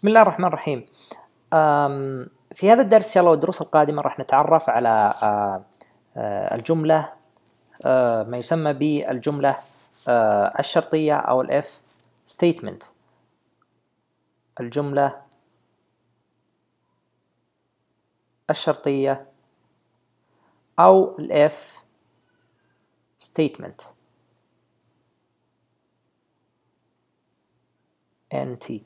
بسم الله الرحمن الرحيم في هذا الدرس يلا والدروس القادمة راح نتعرف على الجملة ما يسمى بالجملة الشرطية أو الاف statement الجملة الشرطية أو الاف statement NT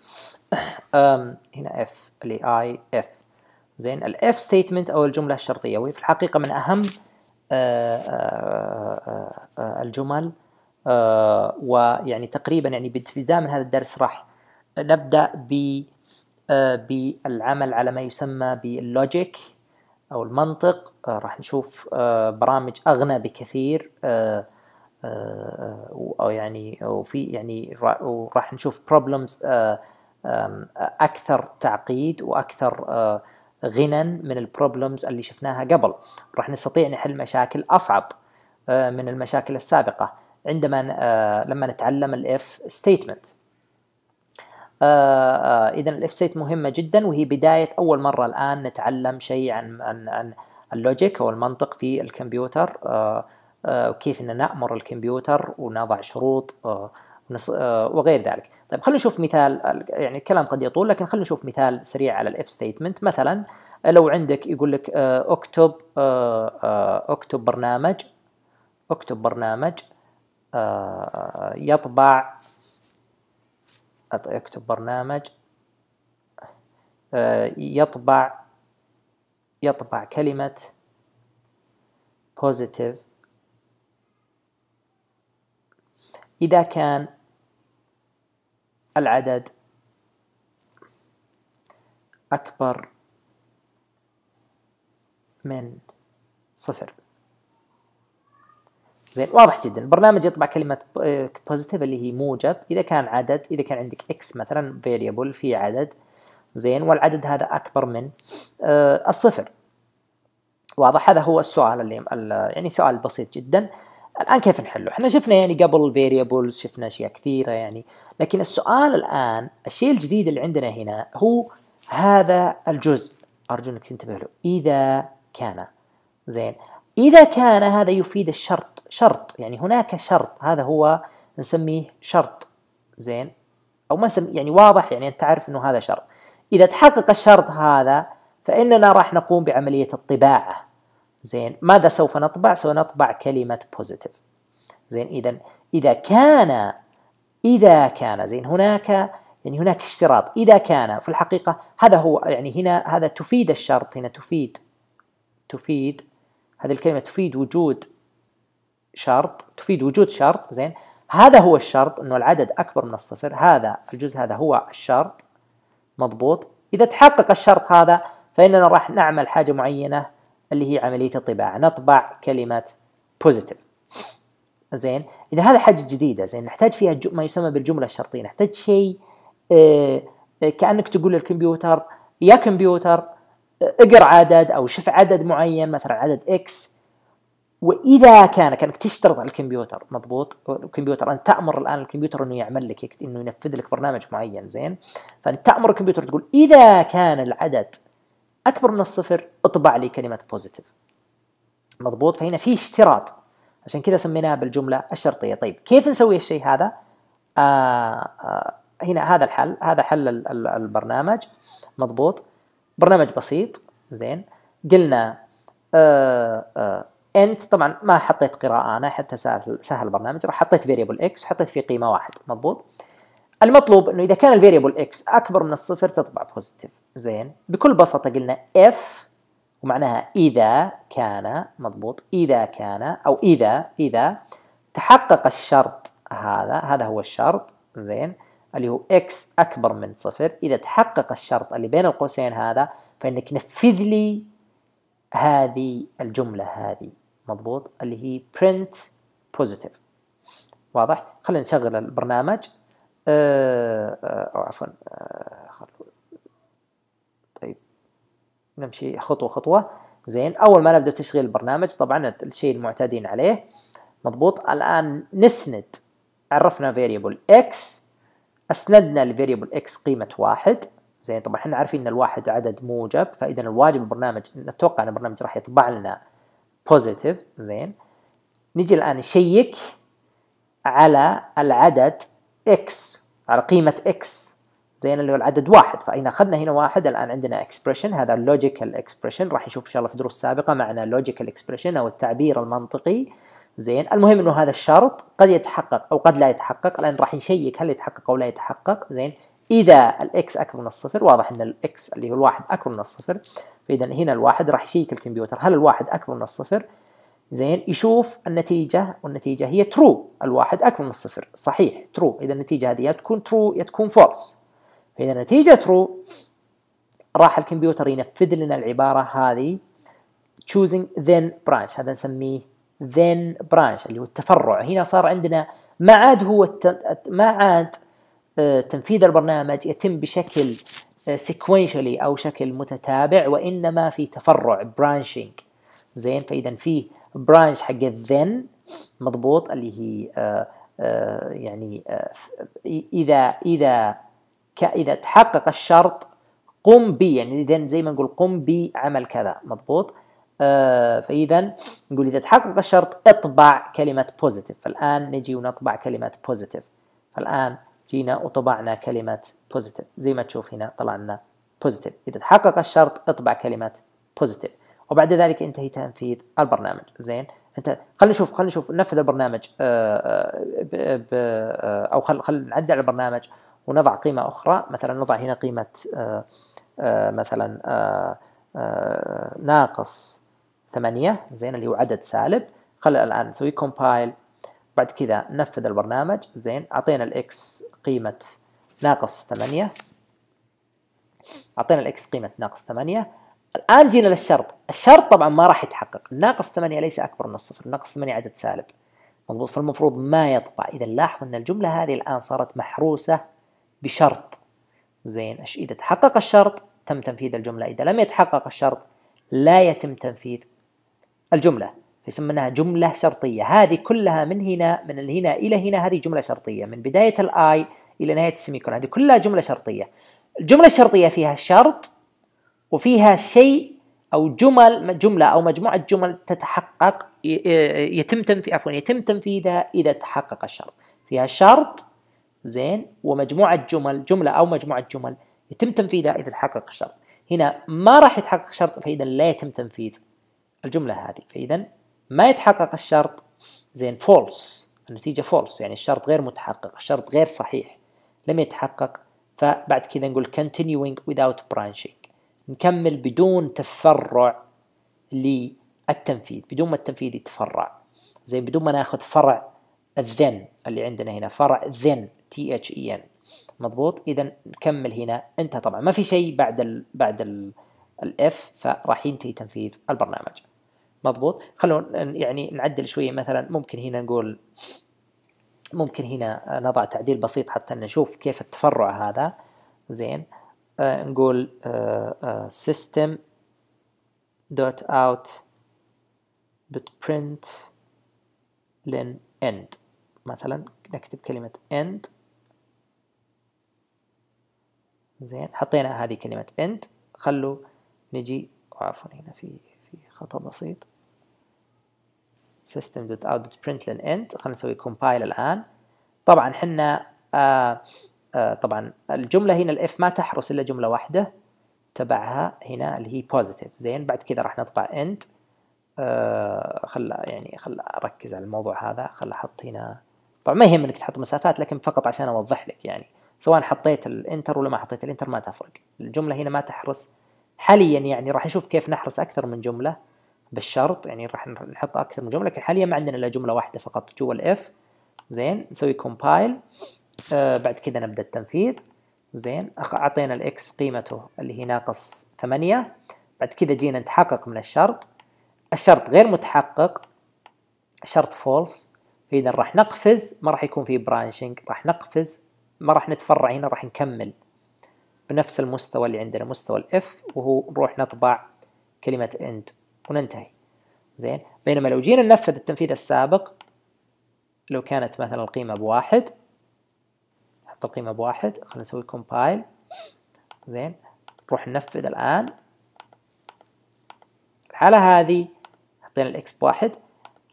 هنا اف اللي I اف زين الاف ستيتمنت او الجمله الشرطيه وهي في الحقيقه من اهم آه، آه، آه، الجمل ويعني تقريبا يعني بابتداء من هذا الدرس راح نبدا ب بالعمل على ما يسمى باللوجيك او المنطق راح نشوف برامج اغنى بكثير آه، آه، يعني، او يعني وفي يعني وراح نشوف بروبلمز آه، اكثر تعقيد واكثر غنى من البروبلمز اللي شفناها قبل راح نستطيع نحل مشاكل اصعب من المشاكل السابقه عندما لما نتعلم الاف ستيتمنت اذا الاف ستيت مهمه جدا وهي بدايه اول مره الان نتعلم شيء عن عن, عن اللوجيك او المنطق في الكمبيوتر آه، وكيف أن نأمر الكمبيوتر ونضع شروط آه، آه، وغير ذلك طيب خلينا نشوف مثال يعني الكلام قد يطول لكن خلينا نشوف مثال سريع على الاف ستيتمنت مثلا لو عندك يقول لك اكتب اكتب برنامج اكتب برنامج يطبع اكتب برنامج يطبع يطبع كلمة positive إذا كان العدد أكبر من صفر زين واضح جدا البرنامج يطبع كلمة بوزيتيف اه، اللي هي موجب إذا كان عدد إذا كان عندك إكس مثلا فيريبل في عدد زين والعدد هذا أكبر من اه، الصفر واضح هذا هو السؤال اللي يعني سؤال بسيط جدا الان كيف نحله؟ احنا شفنا يعني قبل فيريبلز شفنا اشياء كثيره يعني لكن السؤال الان الشيء الجديد اللي عندنا هنا هو هذا الجزء ارجو انك تنتبه له اذا كان زين اذا كان هذا يفيد الشرط شرط يعني هناك شرط هذا هو نسميه شرط زين او ما نسميه يعني واضح يعني انت تعرف انه هذا شرط اذا تحقق الشرط هذا فاننا راح نقوم بعمليه الطباعه زين ماذا سوف نطبع؟ سنطبع كلمة positive زين إذا إذا كان إذا كان زين هناك يعني هناك اشتراط إذا كان في الحقيقة هذا هو يعني هنا هذا تفيد الشرط هنا تفيد تفيد هذه الكلمة تفيد وجود شرط تفيد وجود شرط زين هذا هو الشرط أنه العدد أكبر من الصفر هذا الجزء هذا هو الشرط مضبوط إذا تحقق الشرط هذا فإننا راح نعمل حاجة معينة اللي هي عملية الطباعة نطبع كلمة بوزيتيف زين إذا هذا حاجة جديدة زين نحتاج فيها ما يسمى بالجملة الشرطية نحتاج شيء آه، آه، كأنك تقول للكمبيوتر يا كمبيوتر اقر عدد أو شف عدد معين مثلا عدد إكس واذا كان كانك تشترط على الكمبيوتر مضبوط الكمبيوتر انت تامر الان الكمبيوتر انه يعمل لك انه ينفذ لك برنامج معين زين فانت تامر الكمبيوتر تقول اذا كان العدد اكبر من الصفر اطبع لي كلمه بوزيتيف مضبوط فهنا في اشتراط عشان كذا سميناها بالجمله الشرطيه طيب كيف نسوي الشيء هذا آه آه هنا هذا الحل هذا حل البرنامج مضبوط برنامج بسيط زين قلنا آه آه انت طبعا ما حطيت قراءه انا حتى سهل سهل البرنامج راح حطيت فيريبل اكس حطيت فيه قيمه واحد مضبوط المطلوب انه اذا كان الفيريبل اكس اكبر من الصفر تطبع بوزيتيف زين بكل بساطة قلنا if ومعناها إذا كان مضبوط إذا كان أو إذا إذا تحقق الشرط هذا هذا هو الشرط زين اللي هو x أكبر من صفر إذا تحقق الشرط اللي بين القوسين هذا فإنك نفذ لي هذه الجملة هذه مضبوط اللي هي print positive واضح خلينا نشغل البرنامج أه أه, أه، عفوا نمشي خطوه خطوه زين اول ما نبدا تشغيل البرنامج طبعا الشيء المعتادين عليه مضبوط الان نسند عرفنا فيريبل اكس اسندنا لفيريبل اكس قيمه واحد زين طبعا احنا عارفين ان الواحد عدد موجب فاذا الواجب البرنامج نتوقع ان البرنامج راح يطبع لنا بوزيتيف زين نجي الان نشيك على العدد اكس على قيمه اكس زين اللي هو العدد واحد فإذا أخذنا هنا واحد الآن عندنا اكسبريشن هذا اللوجيكال اكسبريشن راح نشوف إن شاء الله في دروس سابقة معنى اللوجيكال اكسبريشن أو التعبير المنطقي زين المهم انه هذا الشرط قد يتحقق او قد لا يتحقق الان راح نشيك هل يتحقق او لا يتحقق زين اذا الاكس اكبر من الصفر واضح ان الاكس اللي هو الواحد اكبر من الصفر فاذا هنا الواحد راح يشيك الكمبيوتر هل الواحد اكبر من الصفر زين يشوف النتيجة والنتيجة هي ترو الواحد أكبر من الصفر صحيح ترو إذا النتيجة هذه يا تكون ترو يا تكون فولس فإذا نتيجة ترو راح الكمبيوتر ينفذ لنا العبارة هذه choosing then branch هذا نسميه then branch اللي هو التفرع هنا صار عندنا ما عاد هو الت... ما عاد آه، تنفيذ البرنامج يتم بشكل سيكونشلي آه، او شكل متتابع وانما في تفرع branching زين فاذا في برانش حق الذن مضبوط اللي هي آآ آه، آآ يعني آآ اذا اذا إذا تحقق الشرط قم بي يعني إذا زي ما نقول قم بعمل كذا مضبوط آه فإذا نقول إذا تحقق الشرط اطبع كلمة positive فالآن نجي ونطبع كلمة positive فالآن جينا وطبعنا كلمة positive زي ما تشوف هنا طلعنا positive إذا تحقق الشرط اطبع كلمة positive وبعد ذلك انتهي تنفيذ البرنامج زين انت خلينا نشوف خلينا نشوف ننفذ البرنامج آآ آآ آآ او خل خل نعدل على البرنامج ونضع قيمة أخرى مثلا نضع هنا قيمة آه، آه، مثلا آه، ناقص ثمانية زين اللي هو عدد سالب خلنا الآن نسوي كومبايل بعد كذا نفذ البرنامج زين أعطينا الإكس قيمة ناقص ثمانية أعطينا الإكس قيمة ناقص ثمانية الآن جينا للشرط الشرط طبعا ما راح يتحقق ناقص ثمانية ليس أكبر من الصفر ناقص ثمانية عدد سالب مضبوط فالمفروض ما يطبع إذا لاحظوا أن الجملة هذه الآن صارت محروسة بشرط زين اذا تحقق الشرط تم تنفيذ الجمله اذا لم يتحقق الشرط لا يتم تنفيذ الجمله فيسمونها جمله شرطيه هذه كلها من هنا من هنا الى هنا هذه جمله شرطيه من بدايه الاي الى نهايه السيميكون هذه كلها جمله شرطيه الجمله الشرطيه فيها شرط وفيها شيء او جمل جمله او مجموعه جمل تتحقق يتم تنفيذ عفوا يتم تنفيذها اذا تحقق الشرط فيها شرط زين ومجموعه جمل جمله او مجموعه جمل يتم تنفيذها اذا تحقق الشرط هنا ما راح يتحقق الشرط فاذا لا يتم تنفيذ الجمله هذه فاذا ما يتحقق الشرط زين فولس النتيجه فولس يعني الشرط غير متحقق الشرط غير صحيح لم يتحقق فبعد كذا نقول continuing without branching نكمل بدون تفرع للتنفيذ بدون ما التنفيذ يتفرع زي بدون ما ناخذ فرع الذن اللي عندنا هنا فرع ذن تي اتش اي ان مضبوط اذا نكمل هنا انتهى طبعا ما في شيء بعد الـ بعد الاف فراح ينتهي تنفيذ البرنامج مضبوط خلونا يعني نعدل شويه مثلا ممكن هنا نقول ممكن هنا نضع تعديل بسيط حتى نشوف كيف التفرع هذا زين آه نقول آه آه system dot out dot print end مثلا نكتب كلمة end زين حطينا هذه كلمة انت خلوا نجي وعفوا هنا في في خطأ بسيط system.out.println int خلينا نسوي compile الآن طبعا حنا آه آه طبعا الجملة هنا الاف ما تحرس إلا جملة واحدة تبعها هنا اللي هي positive زين بعد كذا راح نطبع int آه خل يعني خل أركز على الموضوع هذا خل أحط هنا طبعا ما يهم إنك تحط مسافات لكن فقط عشان أوضح لك يعني سواء حطيت الانتر ولا ما حطيت الانتر ما تفرق الجمله هنا ما تحرص حاليا يعني راح نشوف كيف نحرص اكثر من جمله بالشرط يعني راح نحط اكثر من جمله لكن حاليا ما عندنا الا جمله واحده فقط جوا الاف زين نسوي كومبايل آه بعد كذا نبدا التنفيذ زين اعطينا الاكس قيمته اللي هي ناقص 8 بعد كذا جينا نتحقق من الشرط الشرط غير متحقق شرط فولس فاذا راح نقفز ما راح يكون في برانشنج راح نقفز ما راح نتفرع هنا راح نكمل بنفس المستوى اللي عندنا مستوى الاف وهو نروح نطبع كلمة end وننتهي زين بينما لو جينا ننفذ التنفيذ السابق لو كانت مثلا القيمة بواحد نحط القيمة بواحد خلينا نسوي كومبايل زين نروح ننفذ الآن الحالة هذه حطينا الاكس بواحد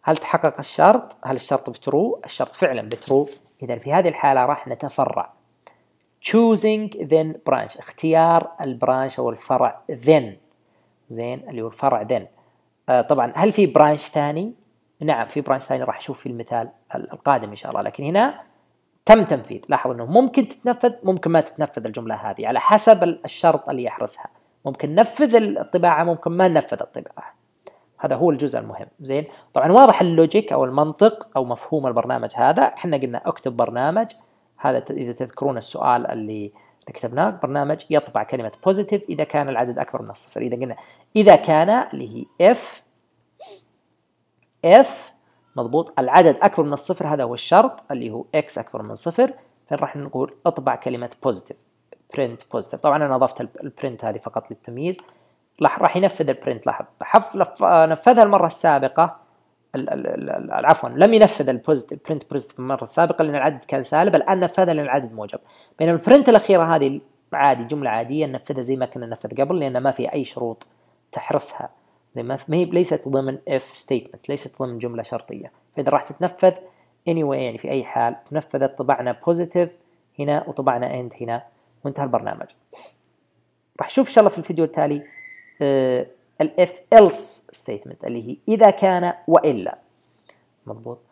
هل تحقق الشرط؟ هل الشرط بترو؟ الشرط فعلا بترو إذا في هذه الحالة راح نتفرع choosing then branch اختيار البرانش أو الفرع then زين اللي هو الفرع then آه طبعا هل في برانش ثاني؟ نعم في برانش ثاني راح أشوف في المثال القادم إن شاء الله لكن هنا تم تنفيذ لاحظ أنه ممكن تتنفذ ممكن ما تتنفذ الجملة هذه على حسب الشرط اللي يحرسها ممكن ننفذ الطباعة ممكن ما ننفذ الطباعة هذا هو الجزء المهم زين طبعا واضح اللوجيك او المنطق او مفهوم البرنامج هذا احنا قلنا اكتب برنامج هذا اذا تذكرون السؤال اللي كتبناه برنامج يطبع كلمه بوزيتيف اذا كان العدد اكبر من الصفر اذا قلنا اذا كان اللي هي اف اف مضبوط العدد اكبر من الصفر هذا هو الشرط اللي هو اكس اكبر من صفر فراح نقول اطبع كلمه بوزيتيف برنت بوزيتيف طبعا انا اضفت البرنت هذه فقط للتمييز راح ينفذ البرنت لاحظ نفذها المره السابقه عفوا لم ينفذ البوزيتيف برنت بوزيتيف المره السابقه لان العدد كان سالب الان نفذها لان العدد موجب بينما البرنت الاخيره هذه عادي جمله عاديه ننفذها زي ما كنا ننفذ قبل لان ما في اي شروط تحرسها زي ما هي ليست ضمن if statement ليست ضمن جمله شرطيه فاذا راح تتنفذ anyway يعني في اي حال تنفذت طبعنا بوزيتيف هنا وطبعنا end هنا وانتهى البرنامج راح نشوف ان شاء الله في الفيديو التالي آه، الاف else statement اللي هي إذا كان وإلا مضبوط